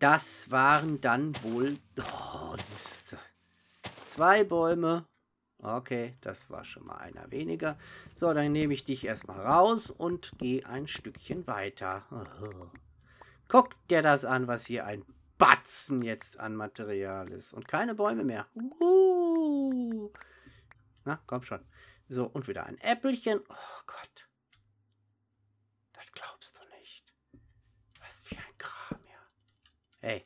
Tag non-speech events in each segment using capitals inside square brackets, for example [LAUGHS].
Das waren dann wohl... Oh, zwei Bäume. Okay, das war schon mal einer weniger. So, dann nehme ich dich erstmal raus und gehe ein Stückchen weiter. Guck dir das an, was hier ein Batzen jetzt an Material ist. Und keine Bäume mehr. Uh. Na, komm schon. So, und wieder ein Äppelchen. Oh Gott. Hey.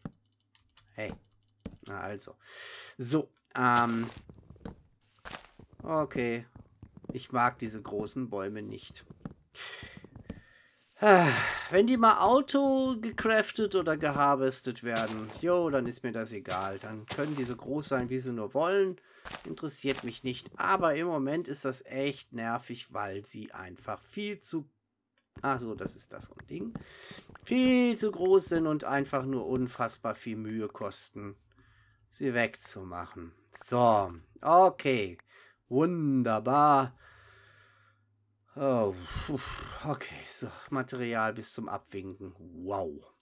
Hey. Na also. So, ähm. Okay. Ich mag diese großen Bäume nicht. Ah, wenn die mal auto gecraftet oder geharvestet werden, jo, dann ist mir das egal. Dann können die so groß sein, wie sie nur wollen. Interessiert mich nicht. Aber im Moment ist das echt nervig, weil sie einfach viel zu Ach so, das ist das so Ding. Viel zu groß sind und einfach nur unfassbar viel Mühe kosten, sie wegzumachen. So, okay. Wunderbar. Oh, okay, so, Material bis zum Abwinken. Wow.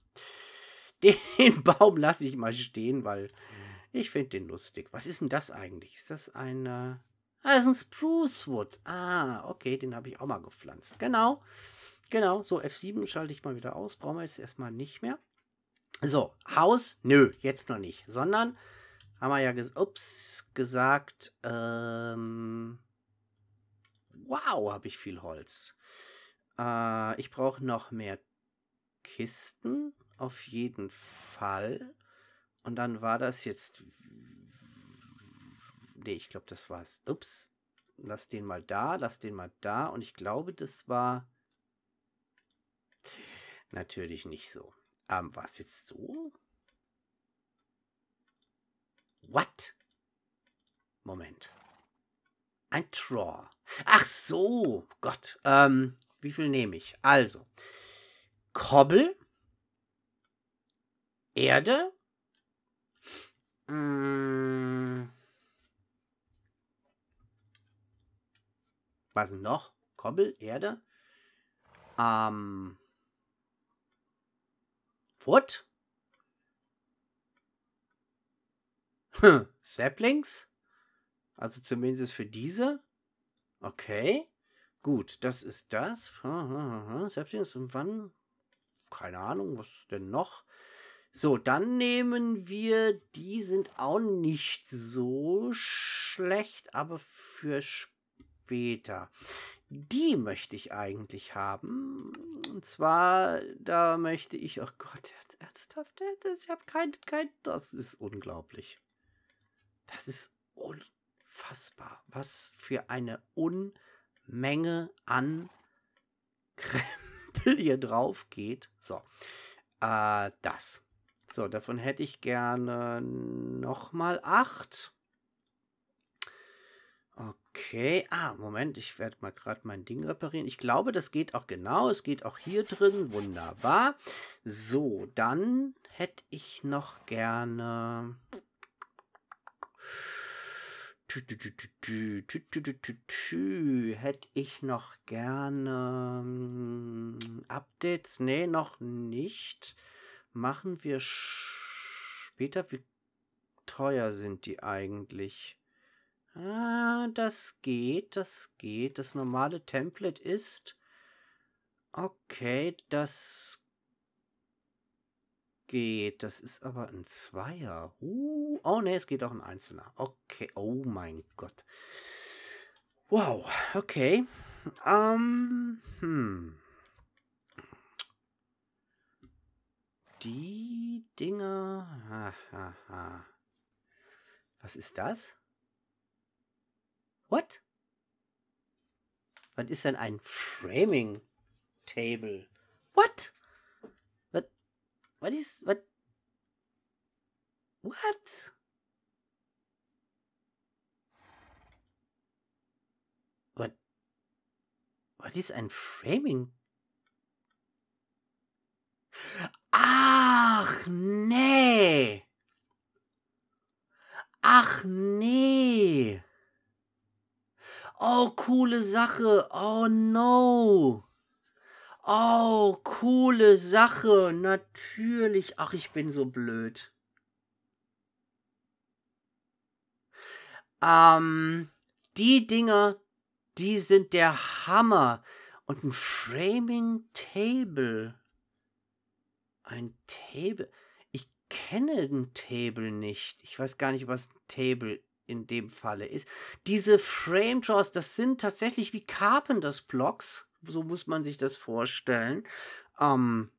Den [LAUGHS] Baum lasse ich mal stehen, weil ich finde den lustig. Was ist denn das eigentlich? Ist das ein... ah, das ist ein Sprucewood. Ah, okay, den habe ich auch mal gepflanzt. Genau. Genau, so F7 schalte ich mal wieder aus, brauchen wir jetzt erstmal nicht mehr. So, Haus, nö, jetzt noch nicht, sondern haben wir ja ges ups, gesagt, ähm, wow, habe ich viel Holz. Äh, ich brauche noch mehr Kisten, auf jeden Fall. Und dann war das jetzt, nee, ich glaube, das war es. ups, lass den mal da, lass den mal da und ich glaube, das war Natürlich nicht so. Ähm, war es jetzt so? What? Moment. Ein Draw. Ach so, Gott. Ähm, wie viel nehme ich? Also, Kobbel, Erde, mh, mm, was noch? Kobbel, Erde, ähm, What? Hm, Saplings? Also zumindest für diese? Okay. Gut, das ist das. Saplings und wann? Keine Ahnung, was denn noch? So, dann nehmen wir, die sind auch nicht so schlecht, aber für später die möchte ich eigentlich haben. Und zwar, da möchte ich, oh Gott, ernsthaft, ich habe kein, kein, das ist unglaublich. Das ist unfassbar. Was für eine Unmenge an Krempel hier drauf geht. So, äh, das. So, davon hätte ich gerne nochmal acht. Okay, ah, Moment, ich werde mal gerade mein Ding reparieren. Ich glaube, das geht auch genau. Es geht auch hier drin. Wunderbar. So, dann hätte ich noch gerne. Hätte ich noch gerne hm, Updates? Nee, noch nicht. Machen wir später. Wie teuer sind die eigentlich? Ah, das geht, das geht. Das normale Template ist. Okay, das geht. Das ist aber ein Zweier. Uh, oh ne, es geht auch ein Einzelner. Okay, oh mein Gott. Wow, okay. Ähm, hm. Die Dinger. Ha, ha, ha. Was ist das? What? Was ist denn ein Framing Table? What? What? What is what? What? What? What is ein Framing? Ach nee. Ach nee. Oh, coole Sache. Oh, no. Oh, coole Sache. Natürlich. Ach, ich bin so blöd. Ähm, die Dinger, die sind der Hammer. Und ein Framing Table. Ein Table. Ich kenne ein Table nicht. Ich weiß gar nicht, was ein Table in dem Falle ist. Diese Frame Draws, das sind tatsächlich wie Carpenters Blocks, so muss man sich das vorstellen. Ähm,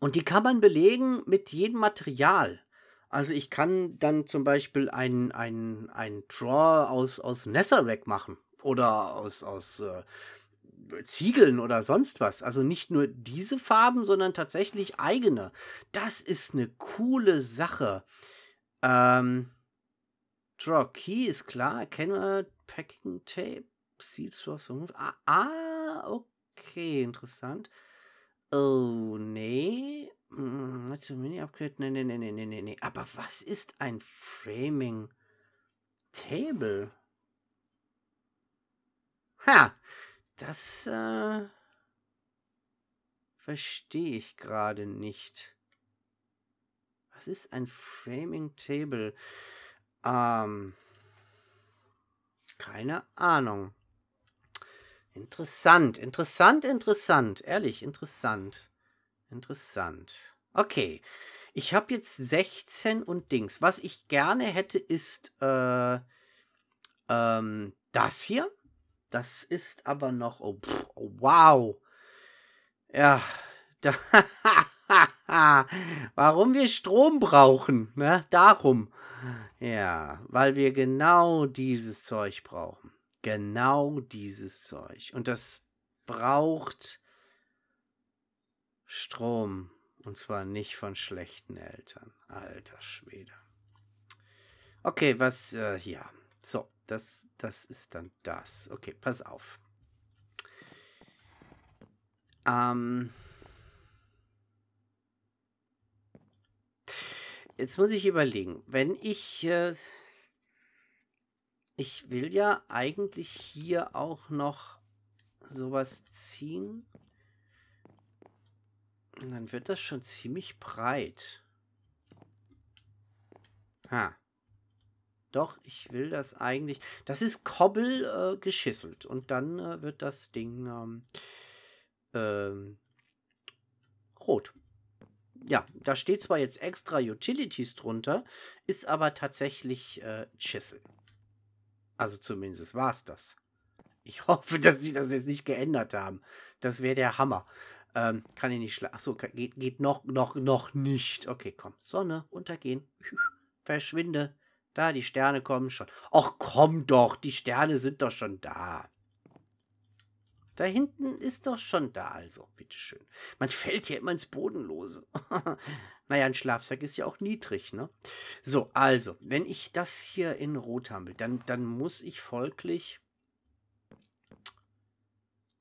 und die kann man belegen mit jedem Material. Also ich kann dann zum Beispiel ein, ein, ein Draw aus, aus Nesserack machen oder aus, aus äh, Ziegeln oder sonst was. Also nicht nur diese Farben, sondern tatsächlich eigene. Das ist eine coole Sache. Ähm, Draw Key ist klar. Kenner Packing Tape. Seals for ah, ah, okay, interessant. Oh, nee. Hm, hat Hm, Mini-Upgrade. Nee, nee, nee, nee, nee, nee. Aber was ist ein Framing Table? Ha! Das äh, verstehe ich gerade nicht. Was ist ein Framing Table? Ähm, keine Ahnung. Interessant, interessant, interessant. Ehrlich, interessant. Interessant. Okay. Ich habe jetzt 16 und Dings. Was ich gerne hätte, ist äh, ähm, das hier. Das ist aber noch. Oh, pff, oh wow. Ja, [LAUGHS] da, [LAUGHS] Ah, warum wir Strom brauchen, ne? Darum. Ja, weil wir genau dieses Zeug brauchen. Genau dieses Zeug. Und das braucht Strom. Und zwar nicht von schlechten Eltern. Alter Schwede. Okay, was, äh, ja. So, das, das ist dann das. Okay, pass auf. Ähm. Jetzt muss ich überlegen, wenn ich... Äh, ich will ja eigentlich hier auch noch sowas ziehen. Und dann wird das schon ziemlich breit. Ha. Doch, ich will das eigentlich... Das ist Kobbel äh, geschisselt. Und dann äh, wird das Ding ähm, ähm, rot ja, da steht zwar jetzt extra Utilities drunter, ist aber tatsächlich äh, Chisel. Also zumindest war es das. Ich [LAUGHS] hoffe, dass sie das jetzt nicht geändert haben. Das wäre der Hammer. Ähm, kann ich nicht schlafen. Achso, geht, geht noch, noch, noch nicht. Okay, komm. Sonne, untergehen. [LAUGHS] Verschwinde. Da, die Sterne kommen schon. Ach komm doch, die Sterne sind doch schon da. Da hinten ist doch schon da, also, bitteschön. Man fällt ja immer ins Bodenlose. [LAUGHS] naja, ein Schlafsack ist ja auch niedrig, ne? So, also, wenn ich das hier in Rot habe, dann, dann muss ich folglich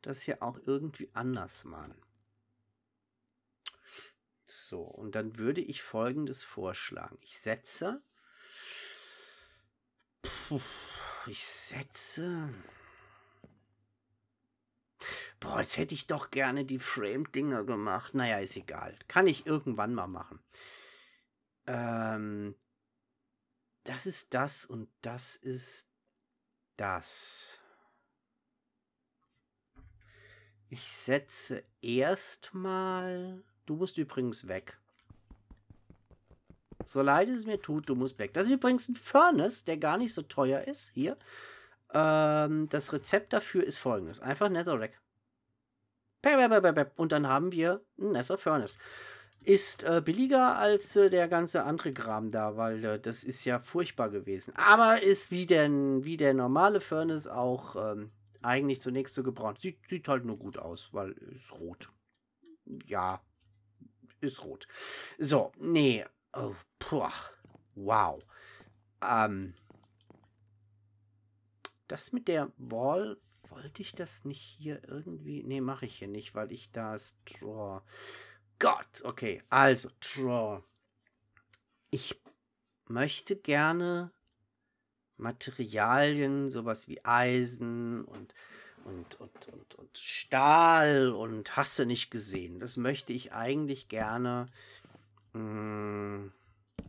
das hier auch irgendwie anders machen. So, und dann würde ich folgendes vorschlagen. Ich setze. Puh, ich setze boah, jetzt hätte ich doch gerne die Frame-Dinger gemacht. Naja, ist egal. Kann ich irgendwann mal machen. Ähm, das ist das und das ist das. Ich setze erstmal. Du musst übrigens weg. So leid es mir tut, du musst weg. Das ist übrigens ein Furnace, der gar nicht so teuer ist. Hier. Ähm, das Rezept dafür ist folgendes: einfach Netherrack. Und dann haben wir ein Nasser Furnace. Ist äh, billiger als äh, der ganze andere Graben da, weil äh, das ist ja furchtbar gewesen. Aber ist wie, denn, wie der normale Furnace auch ähm, eigentlich zunächst so gebraucht. Sieht, sieht halt nur gut aus, weil ist rot. Ja, ist rot. So, nee. Oh, puh, wow. Ähm, das mit der Wall wollte ich das nicht hier irgendwie? Ne, mache ich hier nicht, weil ich das Draw. Gott, okay, also Draw. Ich möchte gerne Materialien, sowas wie Eisen und, und, und, und, und Stahl und Hasse nicht gesehen. Das möchte ich eigentlich gerne mh, hm,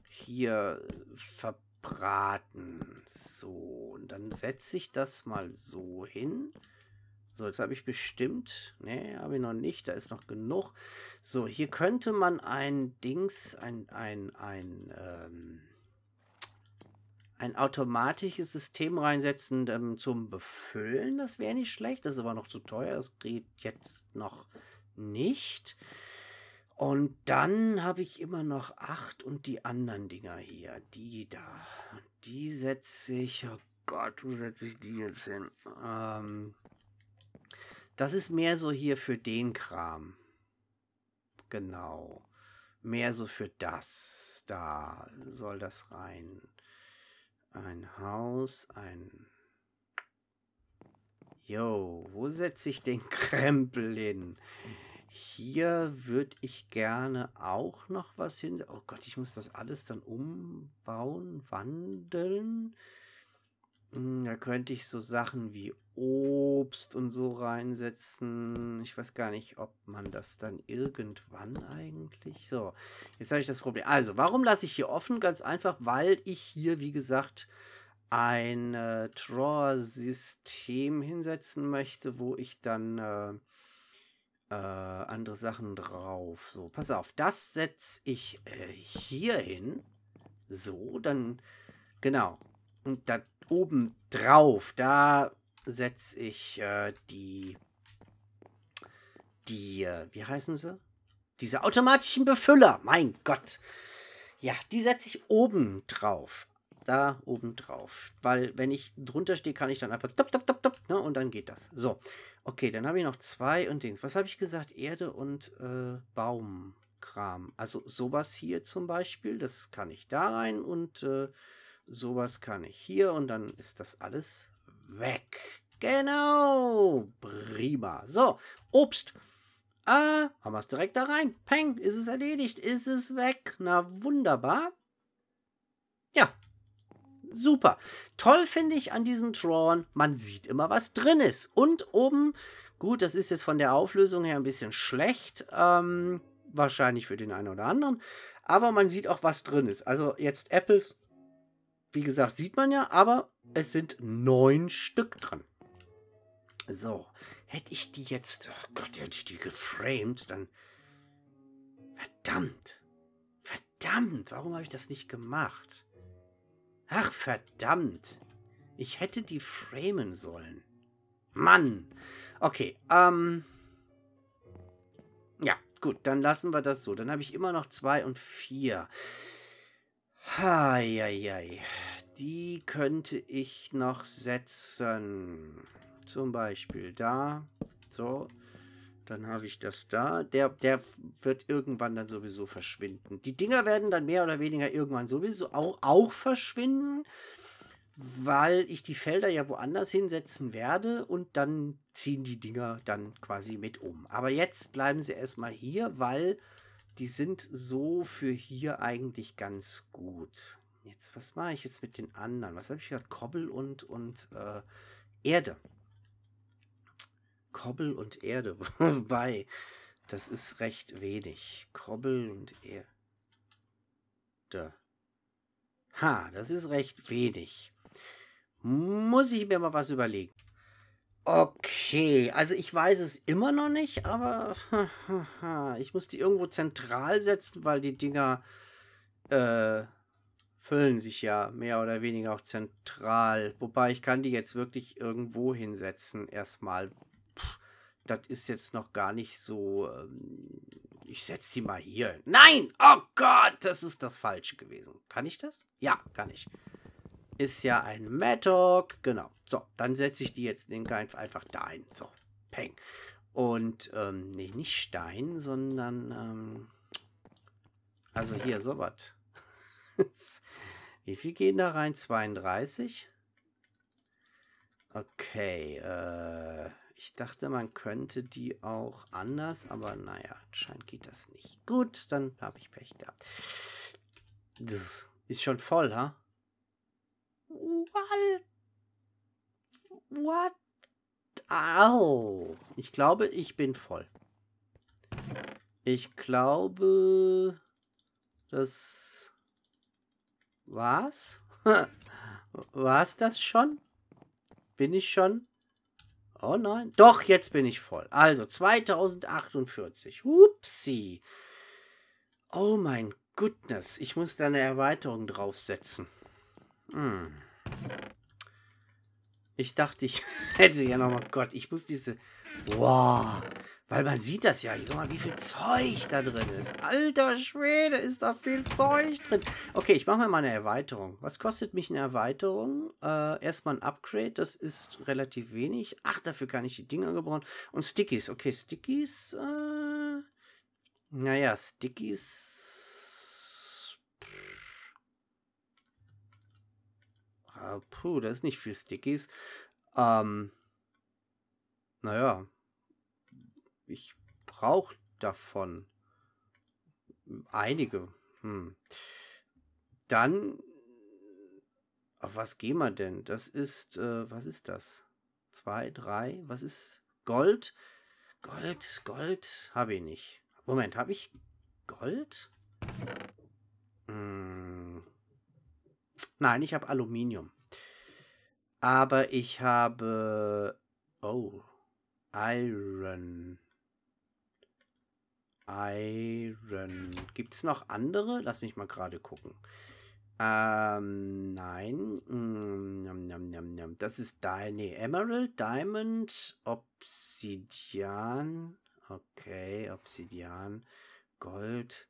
hier verbinden braten. So, und dann setze ich das mal so hin. So, jetzt habe ich bestimmt, ne, habe ich noch nicht, da ist noch genug. So, hier könnte man ein Dings, ein, ein, ein, ähm, ein automatisches System reinsetzen ähm, zum Befüllen. Das wäre nicht schlecht, das ist aber noch zu teuer, das geht jetzt noch nicht. Nicht. Und dann habe ich immer noch acht und die anderen Dinger hier. Die da. Die setze ich. Oh Gott, wo setze ich die jetzt hin? Ähm, das ist mehr so hier für den Kram. Genau. Mehr so für das. Da soll das rein. Ein Haus, ein... Jo, wo setze ich den Krempel hin? Hier würde ich gerne auch noch was hin. Oh Gott, ich muss das alles dann umbauen, wandeln. Hm, da könnte ich so Sachen wie Obst und so reinsetzen. Ich weiß gar nicht, ob man das dann irgendwann eigentlich. So, jetzt habe ich das Problem. Also, warum lasse ich hier offen? Ganz einfach, weil ich hier, wie gesagt, ein äh, Draw-System hinsetzen möchte, wo ich dann äh, äh, andere Sachen drauf. So, pass auf, das setze ich äh, hier hin. So, dann, genau. Und da oben drauf, da setze ich äh, die, die, äh, wie heißen sie? Diese automatischen Befüller, mein Gott. Ja, die setze ich oben drauf. Da oben drauf. Weil, wenn ich drunter stehe, kann ich dann einfach top, top, top, top, ne? Und dann geht das. So. Okay, dann habe ich noch zwei und Dings. Was habe ich gesagt? Erde und äh, Baumkram. Also sowas hier zum Beispiel, das kann ich da rein und äh, sowas kann ich hier und dann ist das alles weg. Genau, prima. So, Obst. Ah, haben wir es direkt da rein. Peng, ist es erledigt, ist es weg. Na wunderbar. Ja, super. Toll finde ich an diesen Tron, man sieht immer, was drin ist. Und oben, gut, das ist jetzt von der Auflösung her ein bisschen schlecht, ähm, wahrscheinlich für den einen oder anderen, aber man sieht auch, was drin ist. Also jetzt Apples, wie gesagt, sieht man ja, aber es sind neun Stück drin. So, hätte ich die jetzt, oh Gott, hätte ich die geframed, dann, verdammt, verdammt, warum habe ich das nicht gemacht? Ach, verdammt. Ich hätte die framen sollen. Mann. Okay, ähm... Ja, gut, dann lassen wir das so. Dann habe ich immer noch zwei und vier. Heieiei. Die könnte ich noch setzen. Zum Beispiel da. So, dann habe ich das da. Der, der wird irgendwann dann sowieso verschwinden. Die Dinger werden dann mehr oder weniger irgendwann sowieso auch, auch verschwinden, weil ich die Felder ja woanders hinsetzen werde und dann ziehen die Dinger dann quasi mit um. Aber jetzt bleiben sie erstmal hier, weil die sind so für hier eigentlich ganz gut. Jetzt, was mache ich jetzt mit den anderen? Was habe ich gerade? Kobbel und, und äh, Erde. Kobbel und Erde [LAUGHS] bei. Das ist recht wenig. Kobbel und Erde. Ha, das ist recht wenig. Muss ich mir mal was überlegen. Okay, also ich weiß es immer noch nicht, aber [LAUGHS] ich muss die irgendwo zentral setzen, weil die Dinger äh, füllen sich ja mehr oder weniger auch zentral. Wobei ich kann die jetzt wirklich irgendwo hinsetzen erstmal, das ist jetzt noch gar nicht so. Ähm, ich setze sie mal hier. Nein! Oh Gott, das ist das Falsche gewesen. Kann ich das? Ja, kann ich. Ist ja ein Madoc. Genau. So, dann setze ich die jetzt einfach da ein. So, peng. Und, ähm, nee, nicht Stein, sondern, ähm, also hier, sowas. [LAUGHS] Wie viel gehen da rein? 32? Okay, äh, ich dachte, man könnte die auch anders, aber naja, anscheinend geht das nicht. Gut, dann habe ich Pech gehabt. Das ist schon voll, ha? What? What? Au! Ich glaube, ich bin voll. Ich glaube, das war's. [LAUGHS] war's das schon? Bin ich schon Oh nein. Doch, jetzt bin ich voll. Also 2048. Upsi. Oh mein Goodness. Ich muss da eine Erweiterung draufsetzen. Hm. Ich dachte, ich [LAUGHS] hätte ja nochmal. Gott, ich muss diese. Wow. Weil man sieht das ja, guck mal, wie viel Zeug da drin ist. Alter Schwede, ist da viel Zeug drin. Okay, ich mache mir mal eine Erweiterung. Was kostet mich eine Erweiterung? Äh, erstmal ein Upgrade, das ist relativ wenig. Ach, dafür kann ich die Dinger gebrauchen. Und Stickies, okay, Stickies, äh, naja, Stickies... Ah, puh, da ist nicht viel Stickies. Ähm, naja, ich brauche davon einige. Hm. Dann, auf was gehen wir denn? Das ist, äh, was ist das? Zwei, drei, was ist Gold? Gold, Gold habe ich nicht. Moment, habe ich Gold? Hm. Nein, ich habe Aluminium. Aber ich habe... Oh, Iron. Iron. Gibt es noch andere? Lass mich mal gerade gucken. Ähm, nein. Mm, Das ist deine Emerald, Diamond, Obsidian. Okay, Obsidian, Gold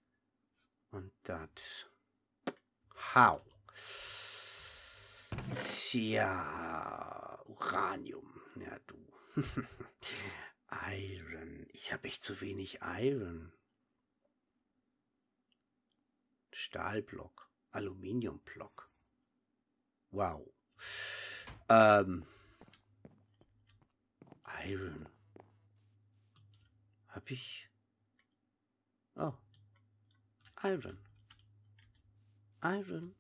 und das. How? Tja, Uranium. Ja, du. [LAUGHS] Iron. Ich habe echt zu wenig Iron. Stahlblock. Aluminiumblock. Wow. Ähm. Iron. Hab ich. Oh. Iron. Iron.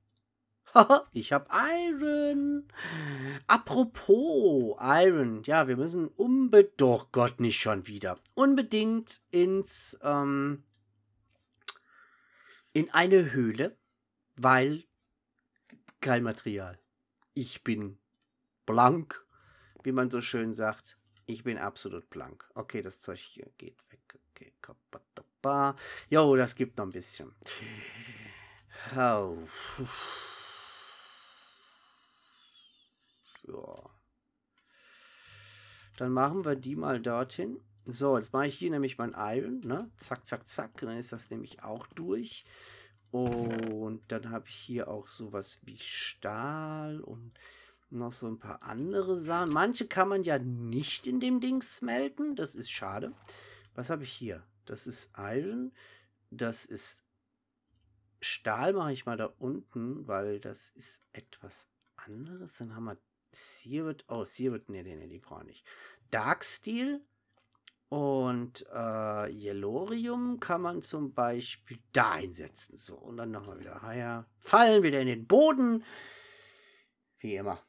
[LAUGHS] ich habe Iron. Apropos Iron, ja, wir müssen unbedingt, doch Gott, nicht schon wieder, unbedingt ins, ähm, in eine Höhle, weil kein Material. Ich bin blank, wie man so schön sagt. Ich bin absolut blank. Okay, das Zeug hier geht weg. Okay, Jo, das gibt noch ein bisschen. Oh, Ja. Dann machen wir die mal dorthin. So, jetzt mache ich hier nämlich mein Iron, ne? Zack, zack, zack. dann ist das nämlich auch durch. Und dann habe ich hier auch sowas wie Stahl und noch so ein paar andere Sachen. Manche kann man ja nicht in dem Ding smelten. Das ist schade. Was habe ich hier? Das ist Iron. Das ist Stahl mache ich mal da unten, weil das ist etwas anderes. Dann haben wir Sirbet, oh, Sirbet, nee, nee, nee, die brauche ich nicht. Darksteel und äh, Yellorium kann man zum Beispiel da hinsetzen. So, und dann nochmal wieder higher. Fallen wieder in den Boden. Wie immer.